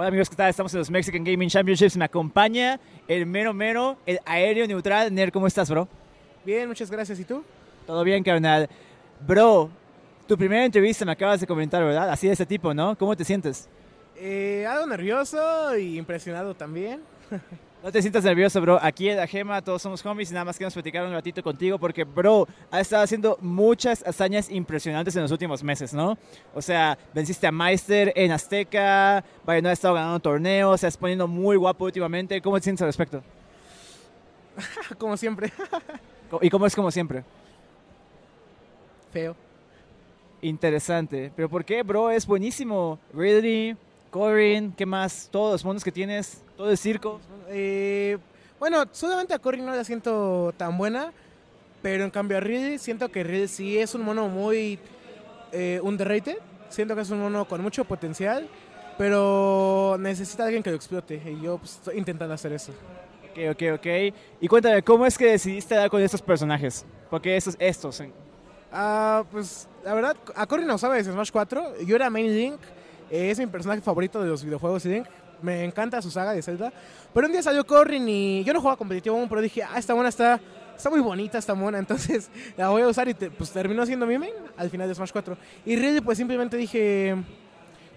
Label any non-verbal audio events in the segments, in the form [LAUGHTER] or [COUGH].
Hola amigos, ¿qué tal? Estamos en los Mexican Gaming Championships. Me acompaña el mero mero, el aéreo neutral. Ner, ¿cómo estás, bro? Bien, muchas gracias. ¿Y tú? Todo bien, carnal. Bro, tu primera entrevista me acabas de comentar, ¿verdad? Así de ese tipo, ¿no? ¿Cómo te sientes? Eh, algo nervioso y impresionado también. [LAUGHS] No te sientas nervioso, bro. Aquí en la Gema todos somos homies y nada más queremos platicar un ratito contigo porque, bro, has estado haciendo muchas hazañas impresionantes en los últimos meses, ¿no? O sea, venciste a Meister en Azteca, vaya, no has estado ganando torneos, ha poniendo muy guapo últimamente. ¿Cómo te sientes al respecto? [LAUGHS] como siempre. ¿Y cómo es como siempre? Feo. Interesante. ¿Pero por qué, bro? Es buenísimo. Really Corrin? ¿qué más? Todos los monos que tienes, todo el circo. Eh, bueno, solamente a Corin no la siento tan buena, pero en cambio a siento que Riddle sí es un mono muy eh, underrated. Siento que es un mono con mucho potencial, pero necesita alguien que lo explote. Y yo pues, estoy intentando hacer eso. Ok, ok, ok. Y cuéntame, ¿cómo es que decidiste dar con estos personajes? Porque estos, estos. Ah, pues la verdad, a Corin no sabe de Smash 4. Yo era Main Link es mi personaje favorito de los videojuegos, Me encanta su saga de Zelda. Pero un día salió Corrin y yo no jugaba competitivo aún, pero dije, ah, esta mona está, está muy bonita, esta mona, [LAUGHS] entonces la voy a usar y pues terminó siendo mi main al final de Smash 4. Y Ridley pues simplemente dije,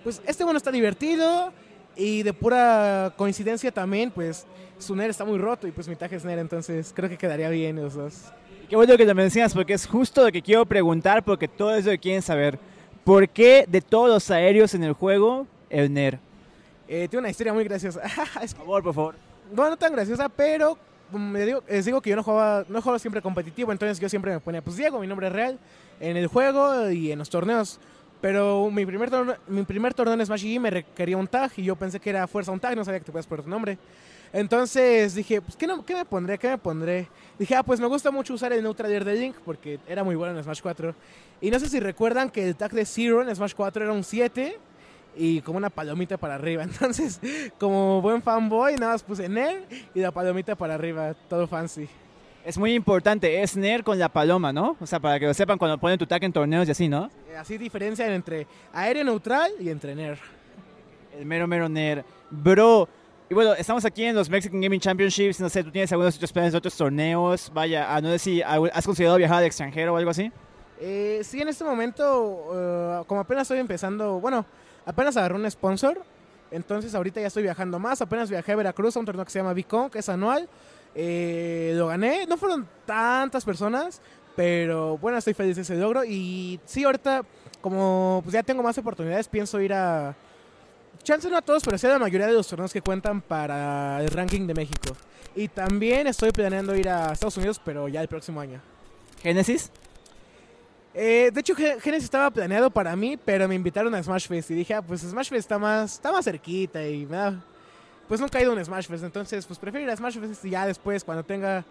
pues este mono está divertido y de pura coincidencia también, pues su Ner está muy roto y pues mi taje es Ner, entonces creo que quedaría bien los dos. Qué bueno que te mencionas porque es justo lo que quiero preguntar porque todo eso lo quieren saber. ¿Por qué de todos los aéreos en el juego, Elner? Eh, tiene una historia muy graciosa. [LAUGHS] por favor, por favor. No, no tan graciosa, pero mm, digo, les digo que yo no jugaba, no juego siempre competitivo, entonces yo siempre me ponía, pues Diego, mi nombre real, en el juego y en los torneos. Pero mi primer, mi primer torneo en Smash y me requería un tag y yo pensé que era fuerza un tag, no sabía que te podías poner tu nombre. Entonces dije, pues, ¿qué, no, me pondré? ¿Qué me pondré? Dije, ah, pues me gusta mucho usar el Neutral trailer de Link porque era muy bueno en Smash 4. Y no sé si recuerdan que el tag de Zero en Smash 4 era un 7 y como una palomita para arriba. [LAUGHS] Entonces, como buen fanboy, nada más puse él y la palomita para arriba, todo fancy. Es muy importante, es NER con la paloma, ¿no? O sea, para que lo sepan cuando ponen tu tag en torneos y así, ¿no? Eh, así diferencian entre aéreo neutral y entre El mero mero NER. Bro, y bueno, estamos aquí en los Mexican Gaming Championships, no sé, ¿tú tienes algunos otros planes de otros torneos? Vaya, a ah, no decir, si has considerado viajar al extranjero o algo así. Eh, sí, en este momento, eh, como apenas estoy empezando, bueno, apenas agarré un sponsor, entonces ahorita ya estoy viajando más, apenas viajé a Veracruz a un torneo que se llama Vicon, que es anual. Eh, lo gané, no fueron tantas personas, pero bueno, estoy feliz de ese logro. Y sí, ahorita, como pues ya tengo más oportunidades, pienso ir a. Chance no a todos, pero sí a la mayoría de los torneos que cuentan para el ranking de México. Y también estoy planeando ir a Estados Unidos, pero ya el próximo año. ¿Génesis? Eh, de hecho, Genesis estaba planeado para mí, pero me invitaron a Smash Fest y dije, ah, pues Smash Fest está más, está más cerquita y me da, pues nunca he ido a Smash Fest. Entonces, pues prefiero ir a Smash Fest y ya después, cuando tenga.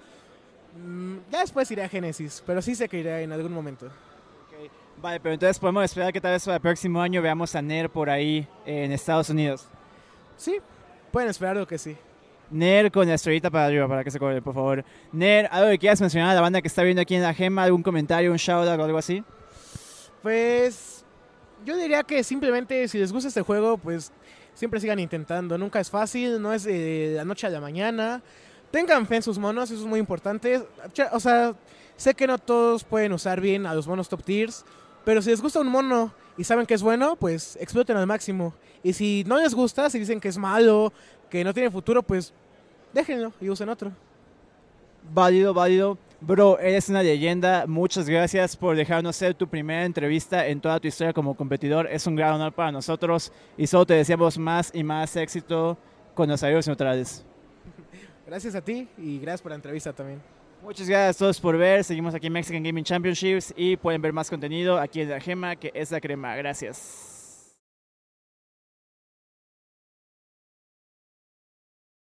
Mm, ya después iré a Genesis, pero sí sé que iré en algún momento. Vale, pero entonces podemos esperar que tal vez para el próximo año veamos a NER por ahí eh, en Estados Unidos. Sí, pueden esperar lo que sí. Ner con la estrellita para arriba, para que se cobre, por favor. Ner, ¿algo que quieras mencionar a la banda que está viendo aquí en la gema? ¿Algún comentario, un shoutout o algo así? Pues yo diría que simplemente si les gusta este juego, pues Siempre sigan intentando, nunca es fácil, no es de la noche a la mañana. Tengan fe en sus monos, eso es muy importante. O sea, sé que no todos pueden usar bien a los monos top tiers, pero si les gusta un mono y saben que es bueno, pues exploten al máximo. Y si no les gusta, si dicen que es malo, que no tiene futuro, pues déjenlo y usen otro. Válido, válido. Bro, eres una leyenda. Muchas gracias por dejarnos ser tu primera entrevista en toda tu historia como competidor. Es un gran honor para nosotros y solo te deseamos más y más éxito con los amigos neutrales. [LAUGHS] Gracias a ti y gracias por la entrevista también. Muchas gracias a todos por ver. Seguimos aquí en Mexican Gaming Championships y pueden ver más contenido aquí en la Gema, que es la crema. Gracias.